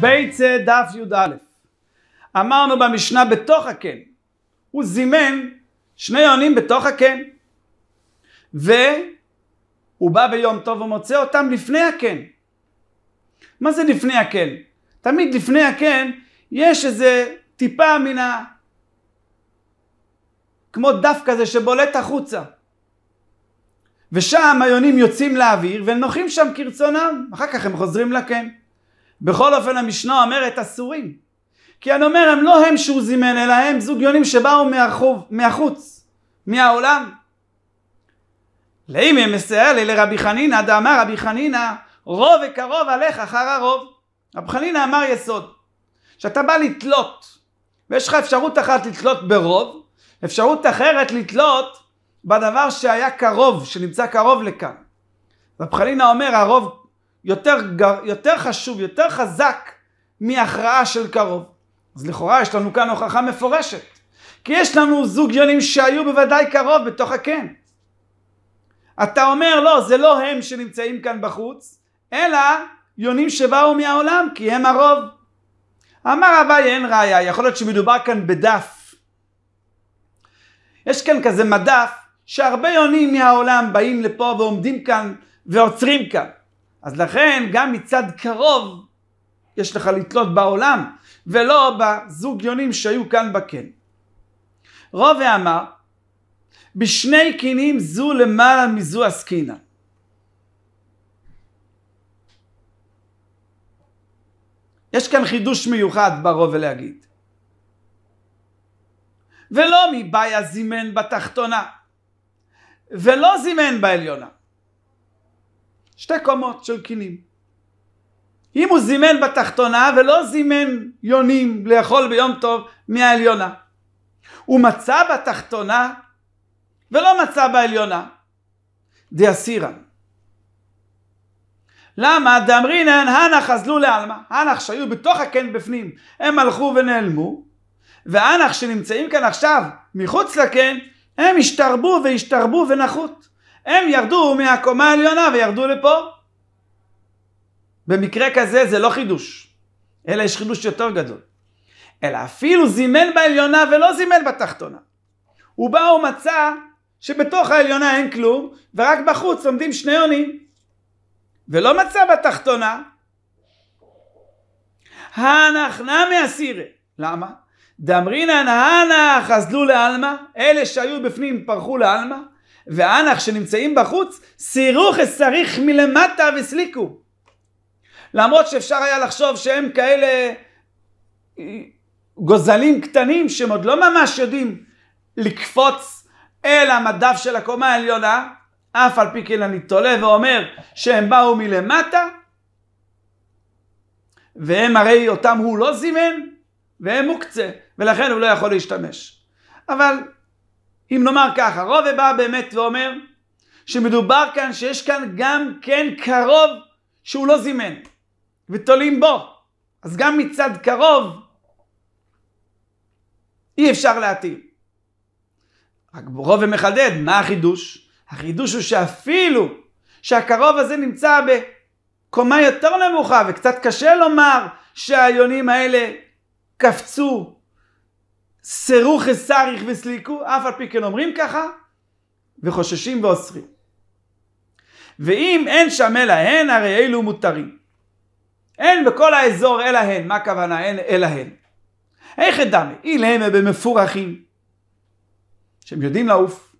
ביצה דף י"א. אמרנו במשנה בתוך הקן, הוא זימן שני יונים בתוך הקן, והוא בא ביום טוב ומוצא אותם לפני הקן. מה זה לפני הקן? תמיד לפני הקן יש איזה טיפה מן ה... כמו דף כזה שבולט החוצה. ושם היונים יוצאים לאוויר ונוחים שם כרצונם, אחר כך הם חוזרים לקן. בכל אופן המשנה אומרת אסורים. כי אני אומר הם לא הם שהוא זימן אלא הם זוג יונים שבאו מהחוב, מהחוץ, מהעולם. לאם הם מסייע לי לרבי חנינא דאמר רבי חנינא רוב וקרוב עליך אחר הרוב. רבי חנינא אמר יסוד. שאתה בא לתלות ויש לך אפשרות אחת לתלות ברוב אפשרות אחרת לתלות בדבר שהיה קרוב, שנמצא קרוב לכאן. רבי חנינא אומר הרוב יותר, גר, יותר חשוב, יותר חזק מהכרעה של קרוב. אז לכאורה יש לנו כאן הוכחה מפורשת. כי יש לנו זוג יונים שהיו בוודאי קרוב בתוך הקן. אתה אומר לא, זה לא הם שנמצאים כאן בחוץ, אלא יונים שבאו מהעולם, כי הם הרוב. אמר אביי אין ראיה, יכול להיות שמדובר כאן בדף. יש כאן כזה מדף שהרבה יונים מהעולם באים לפה ועומדים כאן ועוצרים כאן. אז לכן גם מצד קרוב יש לך לתלות בעולם, ולא בזוג יונים שהיו כאן בקן. רובע אמר, בשני קינים זו למעלה מזו עסקינה. יש כאן חידוש מיוחד ברוב להגיד. ולא מבעיה זימן בתחתונה, ולא זימן בעליונה. שתי קומות של כלים. אם הוא זימן בתחתונה ולא זימן יונים לאכול ביום טוב מהעליונה. הוא מצא בתחתונה ולא מצא בעליונה. דאסירן. למה? דאמרינן הנח אזלו לעלמא. הנח שהיו בתוך הקן בפנים, הם הלכו ונעלמו, והנח שנמצאים כאן עכשיו מחוץ לקן, הם השתרבו והשתרבו ונחות. הם ירדו מהקומה העליונה וירדו לפה. במקרה כזה זה לא חידוש, אלא יש חידוש יותר גדול. אלא אפילו זימן בעליונה ולא זימן בתחתונה. הוא בא ומצא שבתוך העליונה אין כלום, ורק בחוץ עומדים שני יונים. ולא מצא בתחתונה. נמי אסירי. למה? דמרינן האנח אזלו לעלמא, אלה שהיו בפנים פרחו לעלמא. ואנח שנמצאים בחוץ, סירוכס צריך מלמטה וסליקו. למרות שאפשר היה לחשוב שהם כאלה אה, גוזלים קטנים שהם עוד לא ממש יודעים לקפוץ אל המדף של הקומה העליונה, אף על פי כן אני תולה ואומר שהם באו מלמטה, והם הרי אותם הוא לא זימן, והם מוקצה, ולכן הוא לא יכול להשתמש. אבל אם נאמר ככה, רובה בא באמת ואומר שמדובר כאן, שיש כאן גם כן קרוב שהוא לא זימן, ותולים בו. אז גם מצד קרוב אי אפשר להתאים. רק רובה מחדד, מה החידוש? החידוש הוא שאפילו שהקרוב הזה נמצא בקומה יותר נמוכה, וקצת קשה לומר שהיונים האלה קפצו סירוך אסריך וסליקו, אף על פי כן אומרים ככה, וחוששים ואוסרים. ואם אין שם אלא הן, הרי אלו מותרים. אין בכל האזור אלא הן, מה הכוונה אין אלא הן? איך אדמה? אילמה במפורחים, שהם יודעים לעוף.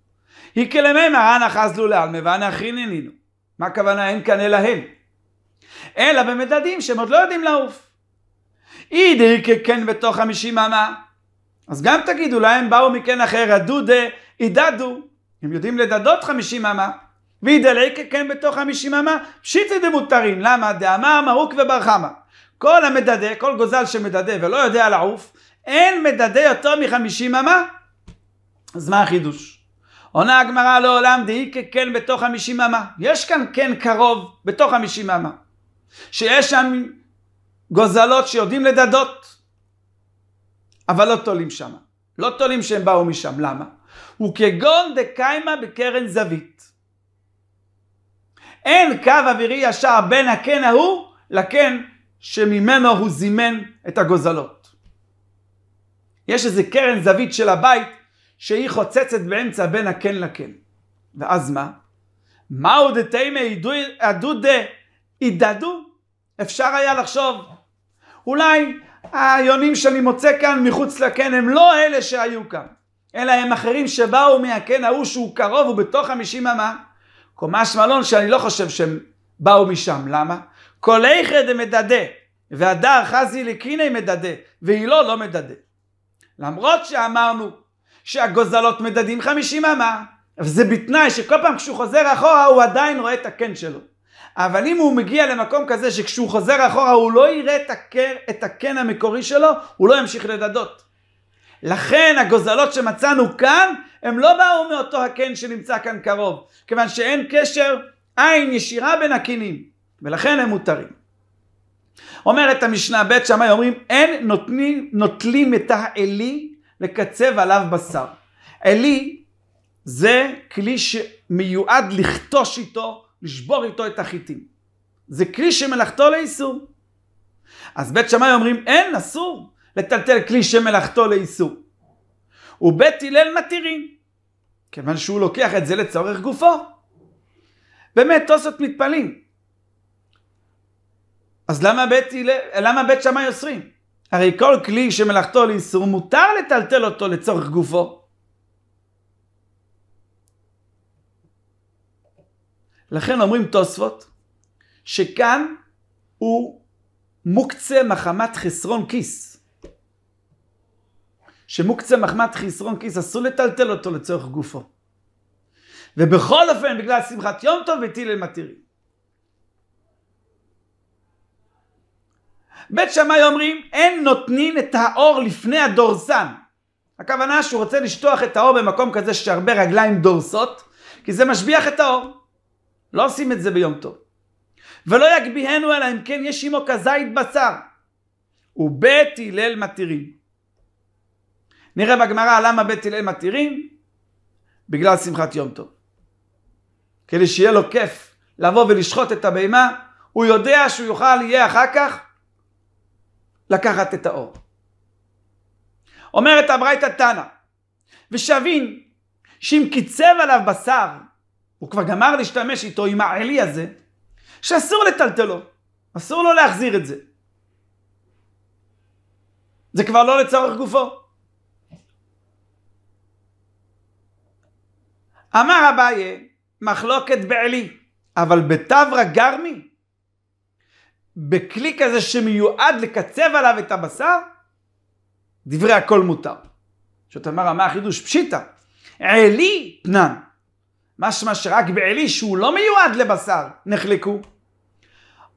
היא כלממה אנא חזלו לעלמה ואנכי נינינו. מה הכוונה אין כאן אלא הן? אלא במדדים שהם עוד לא יודעים לעוף. אי דהי כן בתוך חמישים אמה, אז גם תגידו להם, באו מכן אחר, הדודה, ידדו, הם יודעים לדדות חמישים אמה, וידליקה כן בתוך חמישים אמה, פשיטי דמותרים, למה? דאמה, מרוק ובר חמא. כל המדדה, כל גוזל שמדדה ולא יודע לעוף, אין מדדה יותר מחמישים אמה. אז מה החידוש? עונה הגמרא לעולם דהי כן בתוך חמישים אמה. יש כאן כן קרוב בתוך חמישים אמה. שיש שם גוזלות שיודעים לדדות. אבל לא תולים שם. לא תולים שהם באו משם, למה? הוא כגון דקיימה בקרן זווית. אין קו אווירי ישר בין הקן ההוא לקן שממנו הוא זימן את הגוזלות. יש איזה קרן זווית של הבית שהיא חוצצת באמצע בין הקן לקן. ואז מה? מהו דתימא עדו דה עידדו? אפשר היה לחשוב. אולי היונים שאני מוצא כאן מחוץ לקן הם לא אלה שהיו כאן, אלא הם אחרים שבאו מהקן ההוא שהוא קרוב, הוא בתוך חמישים אמה. קומה שמלון שאני לא חושב שהם באו משם, למה? כל איכד מדדה, והדר חזי לקיני מדדה, והילו לא מדדה. למרות שאמרנו שהגוזלות מדדים חמישים אמה, אבל זה בתנאי שכל פעם כשהוא חוזר אחורה הוא עדיין רואה את הקן שלו. אבל אם הוא מגיע למקום כזה שכשהוא חוזר אחורה הוא לא יראה את הקן, את הקן המקורי שלו, הוא לא ימשיך לדדות. לכן הגוזלות שמצאנו כאן, הם לא באו מאותו הקן שנמצא כאן קרוב, כיוון שאין קשר עין ישירה בין הקינים. ולכן הם מותרים. אומרת המשנה בית שמאי, אומרים אין נותנים, נוטלים את העלי לקצב עליו בשר. עלי זה כלי שמיועד לכתוש איתו לשבור איתו את החיטים. זה כלי שמלאכתו לאיסור. אז בית שמאי אומרים, אין, אסור לטלטל כלי שמלאכתו לאיסור. ובית הלל מתירים, כיוון שהוא לוקח את זה לצורך גופו. באמת, תוספות מתפלאים. אז למה בית, למה בית שמאי אוסרים? הרי כל כלי שמלאכתו לאיסור מותר לטלטל אותו לצורך גופו. לכן אומרים תוספות, שכאן הוא מוקצה מחמת חסרון כיס. שמוקצה מחמת חסרון כיס, אסור לטלטל אותו לצורך גופו. ובכל אופן, בגלל שמחת יום טוב, הטיל אל מתירי. בית שמאי אומרים, אין נותנים את האור לפני הדורסן. הכוונה שהוא רוצה לשטוח את האור במקום כזה שהרבה רגליים דורסות, כי זה משביח את האור. לא עושים את זה ביום טוב. ולא יגביהנו אלא אם כן יש עמו כזית בשר. ובית הלל מתירים. נראה בגמרא למה בית הלל מתירים? בגלל שמחת יום טוב. כדי שיהיה לו כיף לבוא ולשחוט את הבהמה, הוא יודע שהוא יוכל יהיה אחר כך לקחת את האור. אומרת הברייתא תנא, ושבין שאם קיצב עליו בשר הוא כבר גמר להשתמש איתו עם העלי הזה, שאסור לטלטלו, אסור לו להחזיר את זה. זה כבר לא לצורך גופו. אמר אביי, מחלוקת בעלי, אבל בתברא גרמי, בכלי כזה שמיועד לקצב עליו את הבשר, דברי הכל מותר. שאתה אומרת, מה החידוש? פשיטא. עלי פנן. משמע שרק בעלי שהוא לא מיועד לבשר, נחלקו.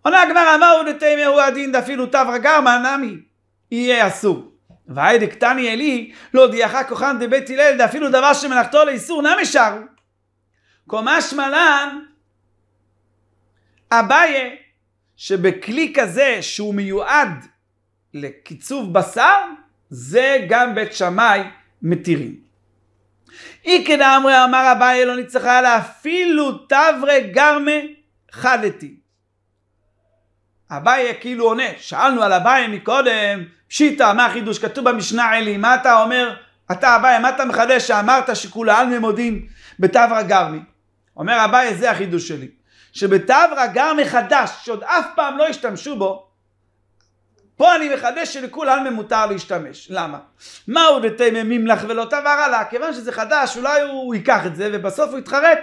עונה הגמרא, מהו דתימי הוא הדין דאפילו תברא גרמא נמי, יהיה אסור. והי דקתני עלי, לא דייחה כוחן דבית הלל דאפילו דבר שמלאכתו לאיסור נמי שרו. קומש מלן, אביה, שבכלי כזה שהוא מיועד לקיצוב בשר, זה גם בית שמאי מתירים. איקא דאמרי אמר אביי לא נצטרך לה אפילו תברי גרמה חדתי. אביי כאילו עונה, שאלנו על אביי מקודם, פשיטא, מה החידוש? כתוב במשנה אלי, מה אתה אומר? אתה אביי, מה אתה מחדש שאמרת שכולנו מודים בתברי גרמי? אומר אביי, זה החידוש שלי. שבתברי גרמי חדש, שעוד אף פעם לא השתמשו בו, פה אני מחדש שלכולם מותר להשתמש. למה? מהו דתימא ממלך ולא תבר עלה? כיוון שזה חדש, אולי הוא ייקח את זה ובסוף הוא יתחרט.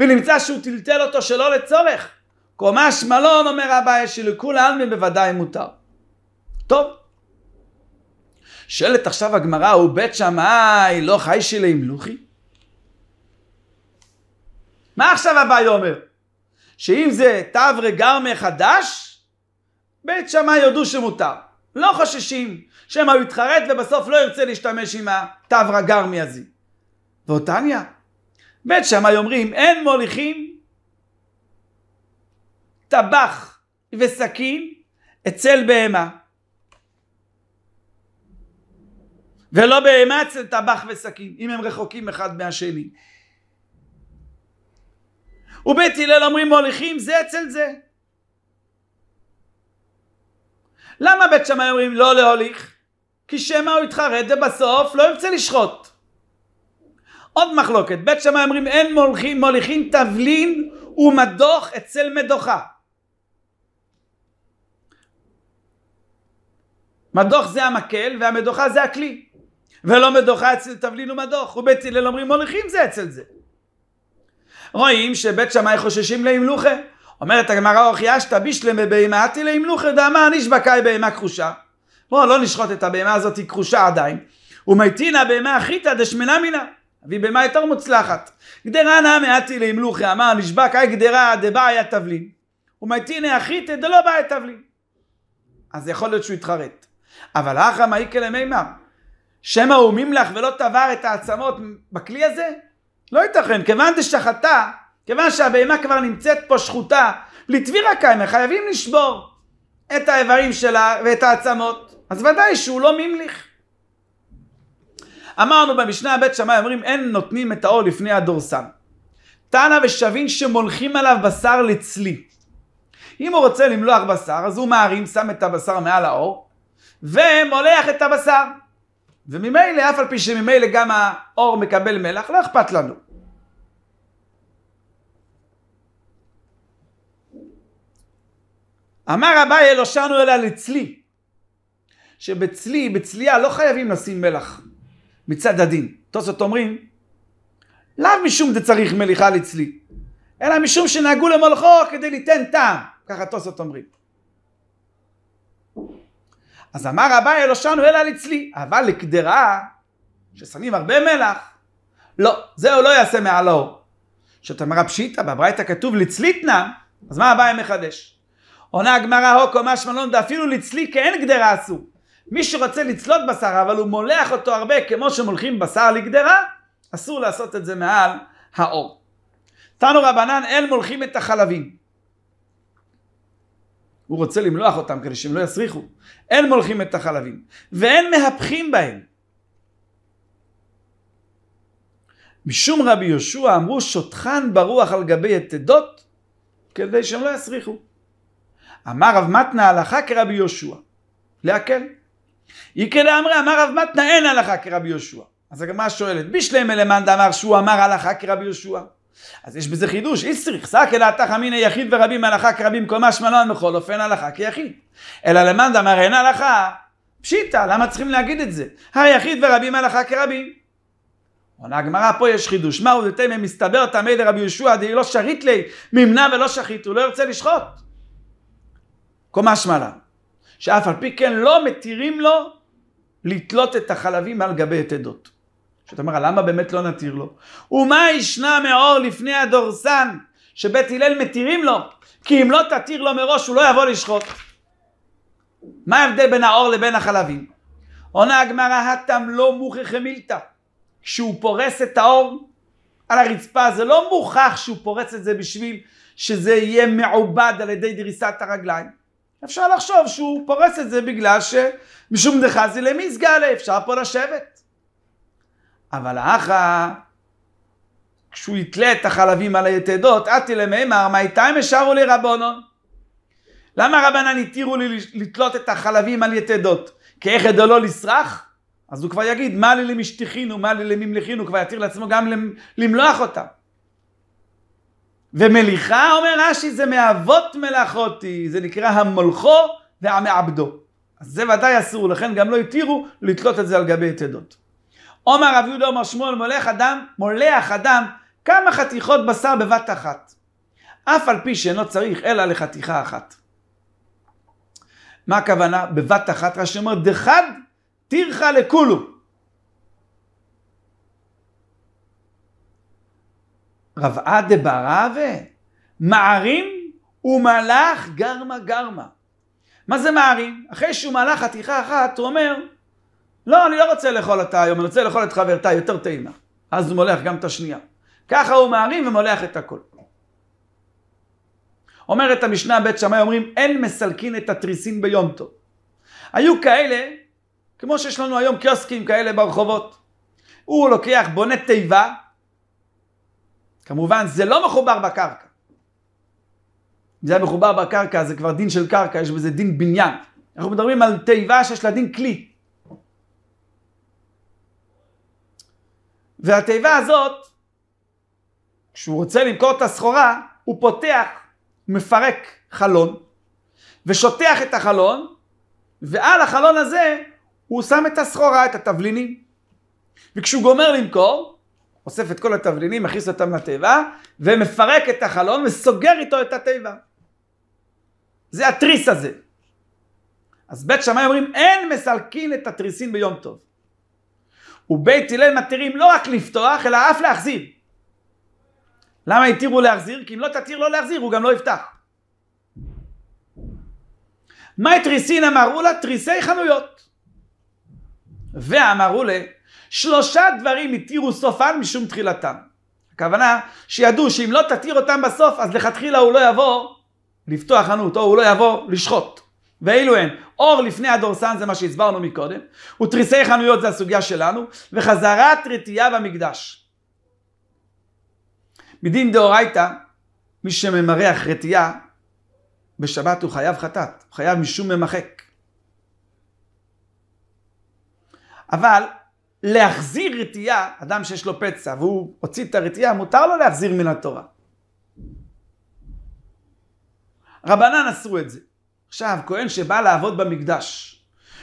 ונמצא שהוא טלטל אותו שלא לצורך. קומה שמלון, אומר אביי, שלכולם העלמין בוודאי מותר. טוב. שואלת עכשיו הגמרא, הוא בית שמאי, לא חי שלי עם לוחי? מה עכשיו אבא אומר? שאם זה תברי גרמי חדש, בית שמאי יודו שמותר. לא חוששים שמא הוא יתחרט ובסוף לא ירצה להשתמש עם התברא גרמי הזה. ואותניה, בית שמאי אומרים אין מוליכים טבח וסכין אצל בהמה. ולא בהמה אצל טבח וסכין, אם הם רחוקים אחד מהשני. ובית הלל אומרים מוליכים זה אצל זה. למה בית שמאי אומרים לא להוליך? כי שמא הוא יתחרט ובסוף לא ירצה לשחוט. עוד מחלוקת, בית שמאי אומרים אין מוליכים, מוליכים תבלין ומדוך אצל מדוכה. מדוך זה המקל והמדוכה זה הכלי. ולא מדוכה אצל תבלין ומדוך, ובית הלל אומרים מוליכים זה אצל זה. רואים שבית שמאי חוששים להימלוכה. אומרת הגמרא אשתא בישלם בבהמה תילא מלוכה דאמה נשבקאי בהמה כחושה. בואו לא נשחוט את הבהמה הזאת היא כחושה עדיין. ומתינא בהמה אחיתא דשמנה מינה. והיא בהמה יותר מוצלחת. גדרה נא מעטי לי מלוכה אמר נשבקאי גדרה דבעיה תבלין. ומתינא אחיתא דלא בעיה תבלין. אז יכול להיות שהוא יתחרט. אבל אחא מעיקה למימר. שמא הוא מימלך ולא טבר את העצמות בכלי הזה? לא ייתכן, כיוון דשחטה כיוון שהבהמה כבר נמצאת פה שחוטה, לטבירה קיימה, חייבים לשבור את האיברים שלה ואת העצמות, אז ודאי שהוא לא ממליך. אמרנו במשנה בית שמאי אומרים אין נותנים את האור לפני הדורסן. תנא ושבין שמולכים עליו בשר לצלי. אם הוא רוצה למלוח בשר, אז הוא מערים, שם את הבשר מעל האור, ומולח את הבשר. וממילא, אף על פי שממילא גם האור מקבל מלח, לא אכפת לנו. אמר אביי לא שרנו אלא לצלי, שבצלי, בצליה לא חייבים לשים מלח מצד הדין. תוספות אומרים, לאו משום דצריך מליחה לצלי, אלא משום שנהגו למולכו כדי ליתן טעם. ככה תוספות אומרים. אז אמר אביי לא שרנו אלא לצלי, אבל לקדרה, ששמים הרבה מלח, לא, זה הוא לא יעשה מעל האור. שאתה אומר, פשיטא, בברייתא כתוב לצליתנא, אז מה הבעיה מחדש? עונה הגמרא הוקו משמע לון דאפילו לצליק אין גדרה אסור. מי שרוצה לצלות בשר אבל הוא מולח אותו הרבה כמו שמולחים בשר לגדרה, אסור לעשות את זה מעל האור. תנו רבנן אל מולחים את החלבים. הוא רוצה למלוח אותם כדי שהם לא יסריחו. אין מולחים את החלבים ואין מהפכים בהם. משום רבי יהושע אמרו שותחן ברוח על גבי יתדות כדי שהם לא יסריחו. אמר רב מתנה הלכה כרבי יהושע. להקל. יקרא לאמרי אמר רב מתנה אין הלכה כרבי יהושע. אז הגמרא שואלת, בישלם אלמאן דאמר שהוא אמר הלכה כרבי יהושע. אז יש בזה חידוש, איסריך, סק אלא האתך אמינא היחיד ורבים הלכה כרבים כל קומה שמלון בכל אופן הלכה כיחיד. אלא למאן דאמר אין הלכה, פשיטא, למה צריכים להגיד את זה? היחיד ורבים הלכה כרבים. עונה הגמרא, פה יש חידוש, מהו דתימא מסתבר תמי לרבי יהושע, די לא שריט לי, מימנע ולא שחית, הוא לא ירצה לשחוט. קומה שמאלה, שאף על פי כן לא מתירים לו לתלות את החלבים על גבי יתדות. שאתה אומר, למה באמת לא נתיר לו? ומה ישנה מאור לפני הדורסן, שבית הלל מתירים לו? כי אם לא תתיר לו מראש, הוא לא יבוא לשחוט. מה ההבדל בין האור לבין החלבים? עונה הגמרא, התם לא מוכיח המילתא. כשהוא פורס את האור על הרצפה, זה לא מוכח שהוא פורס את זה בשביל שזה יהיה מעובד על ידי דריסת הרגליים. אפשר לחשוב שהוא פורס את זה בגלל שמשום דחזי למיסגלה, אפשר פה לשבת. אבל האחה, כשהוא יתלה את החלבים על היתדות, עתי למימר, מאיתיים השארו לי רבונון. למה רבנן התירו לי לתלות את החלבים על יתדות? כי איך ידו לא לסרח? אז הוא כבר יגיד, מה לי למשתכינו, מה לי לממלכינו, הוא כבר יתיר לעצמו גם למלוח אותם. ומליכה, אומר רש"י, זה מאבות מלאכותי, זה נקרא המולכו והמעבדו. אז זה ודאי אסור, לכן גם לא התירו לתלות את זה על גבי יתדות. עומר רב יהודה עומר שמואל מולך אדם, מולח אדם כמה חתיכות בשר בבת אחת. אף על פי שאינו צריך אלא לחתיכה אחת. מה הכוונה? בבת אחת, רש"י אומר, דחד תירחה לכולו. רב רבעה דברבה, מערים ומלאך גרמה גרמה. מה זה מערים? אחרי שהוא מלאך חתיכה אחת, הוא אומר, לא, אני לא רוצה לאכול אותה היום, אני רוצה לאכול את חברתה, יותר טעימה. אז הוא מולח גם את השנייה. ככה הוא מערים ומולח את הכל. אומרת המשנה בית שמאי, אומרים, אין מסלקין את התריסין ביום טוב. היו כאלה, כמו שיש לנו היום קיוסקים כאלה ברחובות. הוא לוקח, בונה תיבה, כמובן, זה לא מחובר בקרקע. אם זה היה מחובר בקרקע, זה כבר דין של קרקע, יש בזה דין בניין. אנחנו מדברים על תיבה שיש לה דין כלי. והתיבה הזאת, כשהוא רוצה למכור את הסחורה, הוא פותח, מפרק חלון, ושוטח את החלון, ועל החלון הזה הוא שם את הסחורה, את התבלינים. וכשהוא גומר למכור, אוסף את כל התבלינים, מכניס אותם לתיבה, ומפרק את החלון וסוגר איתו את התיבה. זה התריס הזה. אז בית שמאי אומרים, אין מסלקין את התריסין ביום טוב. ובית הלל מתירים לא רק לפתוח, אלא אף להחזיר. למה התירו להחזיר? כי אם לא תתיר לא להחזיר, הוא גם לא יפתח. מהי תריסין אמרו לה? תריסי חנויות. ואמרו לה, שלושה דברים התירו סופן משום תחילתם. הכוונה שידעו שאם לא תתיר אותם בסוף, אז לכתחילה הוא לא יבוא לפתוח חנות, או הוא לא יבוא לשחוט. ואילו הן, אור לפני הדורסן זה מה שהסברנו מקודם, ותריסי חנויות זה הסוגיה שלנו, וחזרת רתיעה במקדש. מדין דאורייתא, מי שממרח רתיעה בשבת הוא חייב חטאת, הוא חייב משום ממחק. אבל להחזיר רתיעה, אדם שיש לו פצע והוא הוציא את הרתיעה, מותר לו להחזיר מן התורה. רבנן אסרו את זה. עכשיו, כהן שבא לעבוד במקדש,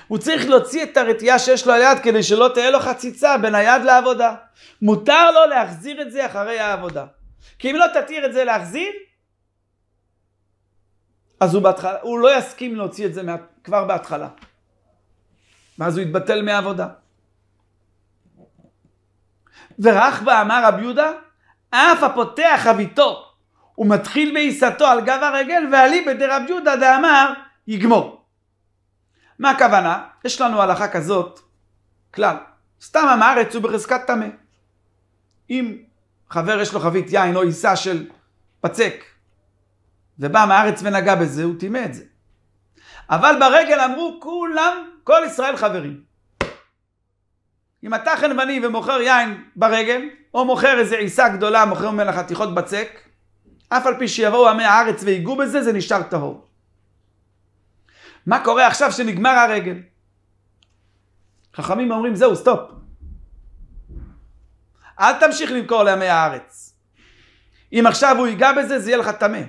הוא צריך להוציא את הרתיעה שיש לו על יד כדי שלא תהיה לו חציצה בין היד לעבודה. מותר לו להחזיר את זה אחרי העבודה. כי אם לא תתיר את זה להחזיר, אז הוא בהתחלה, הוא לא יסכים להוציא את זה מה, כבר בהתחלה. ואז הוא יתבטל מהעבודה. ורחבה אמר רב יהודה, אף הפותח חביתו ומתחיל בעיסתו על גב הרגל ואליבא דרב יהודה דאמר יגמור. מה הכוונה? יש לנו הלכה כזאת, כלל, סתם עם הארץ הוא בחזקת טמא. אם חבר יש לו חבית יין או עיסה של פצק ובא מהארץ ונגע בזה, הוא טימא את זה. אבל ברגל אמרו כולם, כל ישראל חברים. אם אתה חנווני ומוכר יין ברגל, או מוכר איזה עיסה גדולה, מוכר ממנה חתיכות בצק, אף על פי שיבואו עמי הארץ ויגעו בזה, זה נשאר טהור. מה קורה עכשיו שנגמר הרגל? חכמים אומרים, זהו, סטופ. אל תמשיך למכור לעמי הארץ. אם עכשיו הוא ייגע בזה, זה יהיה לך טמא.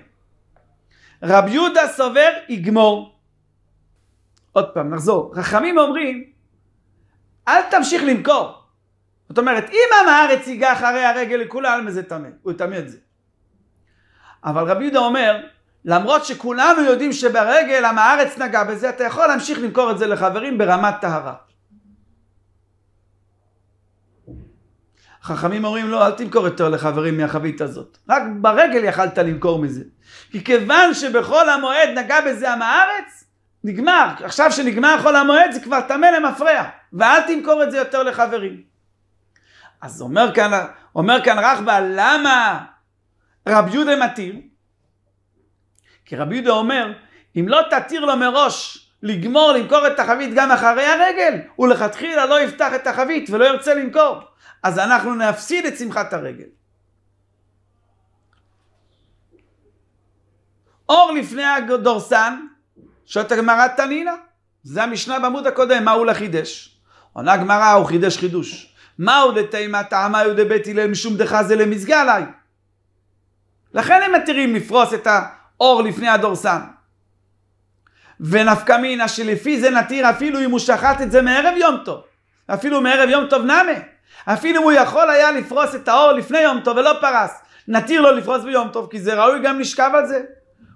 רב יהודה סובר, יגמור. עוד פעם, נחזור. חכמים אומרים, אל תמשיך למכור. זאת אומרת, אם עם הארץ ייגע אחרי הרגל לכולי עלמא זה טמא, הוא יטמא את זה. אבל רבי יהודה אומר, למרות שכולנו יודעים שברגל עם הארץ נגע בזה, אתה יכול להמשיך למכור את זה לחברים ברמת טהרה. חכמים אומרים לו, לא, אל תמכור יותר לחברים מהחבית הזאת. רק ברגל יכלת למכור מזה. כי כיוון שבחול המועד נגע בזה עם הארץ, נגמר, עכשיו שנגמר חול המועד זה כבר טמא למפרע, ואל תמכור את זה יותר לחברים. אז אומר כאן, אומר כאן רחב"א, למה רבי יהודה מתיר? כי רבי יהודה אומר, אם לא תתיר לו מראש לגמור למכור את החבית גם אחרי הרגל, הוא לכתחילה לא יפתח את החבית ולא ירצה למכור, אז אנחנו נפסיד את שמחת הרגל. אור לפני הדורסן, שואלת הגמרא תנינא, זה המשנה בעמוד הקודם, מה הוא לחידש? עונה הגמרא, הוא חידש חידוש. מהו לתימא טעמא יהודי בית הלל משום דחזה למזגה עליי? לכן הם מתירים לפרוס את האור לפני הדורסן. ונפקא מינא שלפי זה נתיר אפילו אם הוא שחט את זה מערב יום טוב. אפילו מערב יום טוב נמה. אפילו אם הוא יכול היה לפרוס את האור לפני יום טוב ולא פרס. נתיר לו לפרוס ביום טוב כי זה ראוי גם לשכב על זה.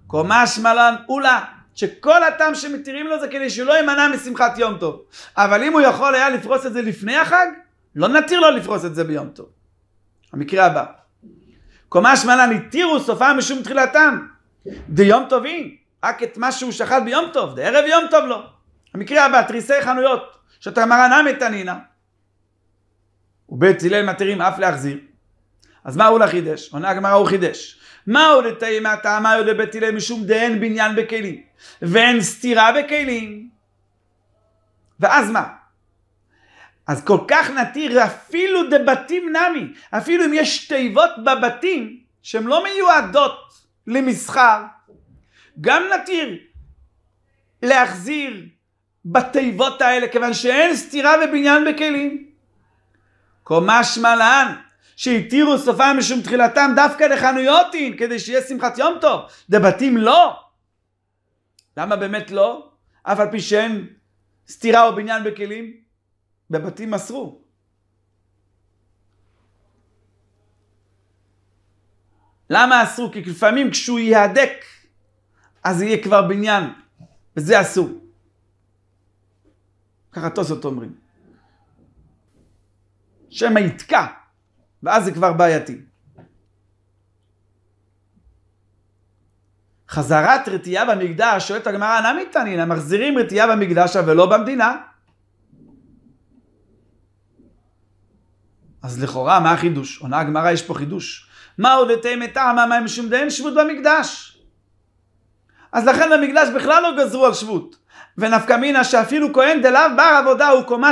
קומה שמלן אולה שכל הטעם שמתירים לו זה כדי שהוא לא יימנע משמחת יום טוב. אבל אם הוא יכול היה לפרוס את זה לפני החג, לא נתיר לו לפרוס את זה ביום טוב. המקרה הבא. קומה שמלן התירו סופה משום תחילתם. דיום טובים, רק את מה שהוא שחט ביום טוב, דערב יום טוב לא. המקרה הבא, תריסי חנויות, שתמרה נמת תנינה. ובית הלל מתירים אף להחזיר. אז מה הוא לחידש? עונה הגמרא הוא חידש. מהו לטעי מהטעמה יהודה בית הלל משום דאין בניין בכלים, ואין סתירה בכלים. ואז מה? אז כל כך נתיר אפילו דבתים נמי, אפילו אם יש תיבות בבתים שהן לא מיועדות למסחר, גם נתיר להחזיר בתיבות האלה, כיוון שאין סתירה ובניין בכלים. קומש מלן, שהתירו סופם משום תחילתם דווקא לחנויותין, כדי שיהיה שמחת יום טוב. דבתים לא. למה באמת לא? אף על פי שאין סתירה או בניין בכלים? בבתים מסרו. למה אסרו? כי לפעמים כשהוא יהדק, אז יהיה כבר בניין, וזה אסור. ככה תוספות אומרים. שמא יתקע. ואז זה כבר בעייתי. חזרת רתיעה במקדש, שואלת הגמרא, נמי תנינא, מחזירים רתיעה במקדש ולא במדינה. אז לכאורה, מה החידוש? עונה הגמרא, יש פה חידוש. מה עוד אתם מטעמה, מה משום דין שבות במקדש? אז לכן במקדש בכלל לא גזרו על שבות. ונפקא מינא שאפילו כהן דלאו בר עבודה הוא קומה,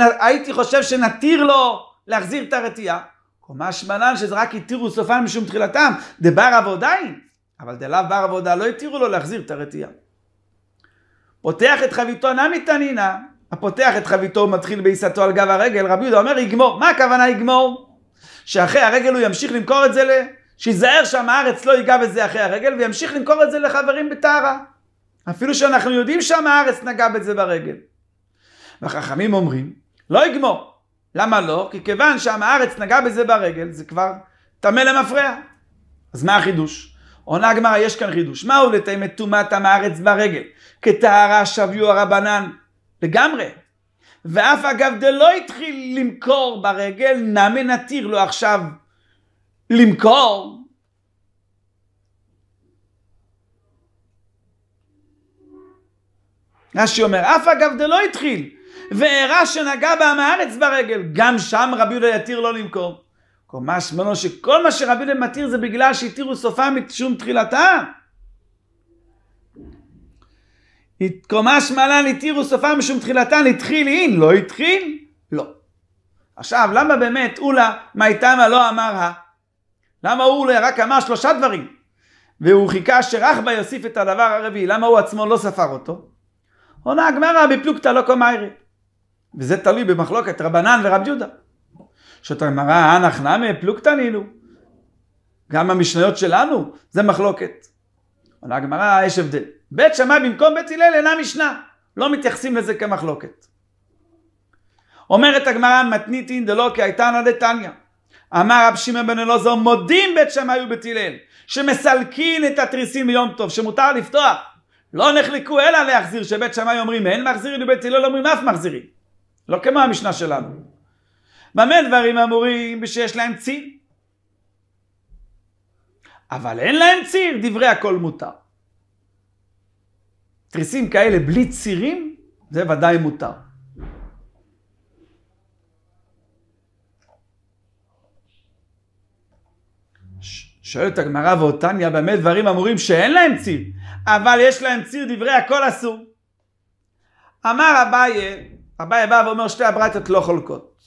הייתי חושב שנתיר לו להחזיר את הרתיעה. כלומר שמלן שזה רק התירו סופן משום תחילתם, דבר עבודה היא, אבל דלאו בר עבודה לא התירו לו להחזיר את הרתיעה. פותח את חביתו נע מתנינה, הפותח את חביתו ומתחיל בעיסתו על גב הרגל, רבי יהודה אומר יגמור, מה הכוונה יגמור? שאחרי הרגל הוא ימשיך למכור את זה ל... שיזהר שם הארץ לא ייגע בזה אחרי הרגל וימשיך למכור את זה לחברים בטהרה. אפילו שאנחנו יודעים שם הארץ נגע בזה ברגל. והחכמים אומרים, לא יגמור, למה לא? כי כיוון שעם הארץ נגע בזה ברגל, זה כבר טמא למפרע. אז מה החידוש? עונה הגמרא, יש כאן חידוש. מהו לטעם את טומאת עם הארץ ברגל? כטהרה שביו הרבנן. לגמרי. ואף אגב דלא התחיל למכור ברגל, נמי נתיר לו עכשיו למכור. רש"י אומר, אף אגב דלא התחיל וערה שנגע בעם הארץ ברגל, גם שם רבי יהודה יתיר לא למכור. כלומר שמנו שכל מה שרבי יהודה מתיר זה בגלל שהתירו סופה משום תחילתה. קומה שמלן התירו סופה משום תחילתה, התחיל אין, לא התחיל? לא. עכשיו, למה באמת אולה, מה איתמה לא אמר ה? למה אולה רק אמר שלושה דברים? והוא חיכה שרחבה יוסיף את הדבר הרביעי, למה הוא עצמו לא ספר אותו? עונה הגמרא בפלוגתא לא קומיירי. וזה תלוי במחלוקת רבנן ורב יהודה. זאת אומרת, אה, אנח נמי פלוגתא נינו. גם המשניות שלנו, זה מחלוקת. עונה הגמרא, יש הבדל. בית שמאי במקום בית הלל אינה משנה. לא מתייחסים לזה כמחלוקת. אומרת הגמרא, מתניתין דלא כי הייתה נא דתניא. אמר רב שמעון בן אלעזר, מודים בית שמאי ובית הלל, שמסלקין את התריסים ביום טוב, שמותר לפתוח. לא נחלקו אלא להחזיר, שבית שמאי אומרים אין מחזירים ובית הלל אומרים אף מחזירים. לא כמו המשנה שלנו. במה דברים אמורים? בשיש להם ציר. אבל אין להם ציר, דברי הכל מותר. תריסים כאלה בלי צירים, זה ודאי מותר. שואלת הגמרא ואותניה, במה דברים אמורים שאין להם ציר, אבל יש להם ציר, דברי הכל אסור. אמר אביי, אביי בא ואומר שתי הברייתות לא חולקות,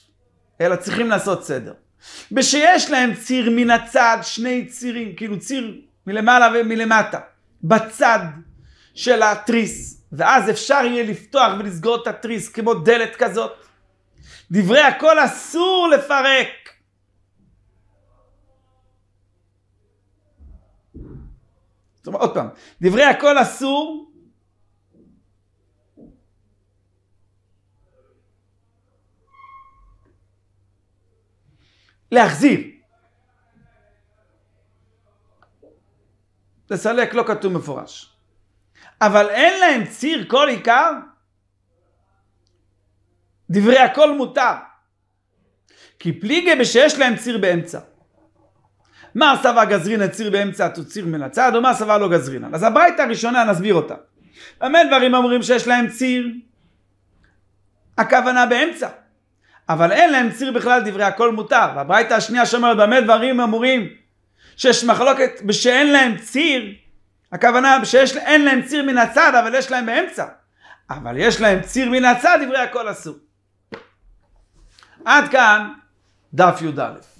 אלא צריכים לעשות סדר. בשיש להם ציר מן הצד, שני צירים, כאילו ציר מלמעלה ומלמטה, בצד של התריס, ואז אפשר יהיה לפתוח ולסגור את התריס כמו דלת כזאת. דברי הכל אסור לפרק. זאת אומרת, עוד פעם, דברי הכל אסור להחזיר. לסלק לא כתוב מפורש. אבל אין להם ציר כל עיקר? דברי הכל מותר. כי פליגי בשיש להם ציר באמצע. מה סבא גזרינא ציר באמצע תוציר מן הצד, או מה סבא לא גזרינא? אז הביתה הראשונה, נסביר אותה. במה דברים אומרים שיש להם ציר? הכוונה באמצע. אבל אין להם ציר בכלל דברי הכל מותר. והברייתא השנייה שאומרת במה דברים אמורים שיש מחלוקת שאין להם ציר, הכוונה שאין להם ציר מן הצד אבל יש להם באמצע. אבל יש להם ציר מן הצד דברי הכל עשו. עד כאן דף י"א.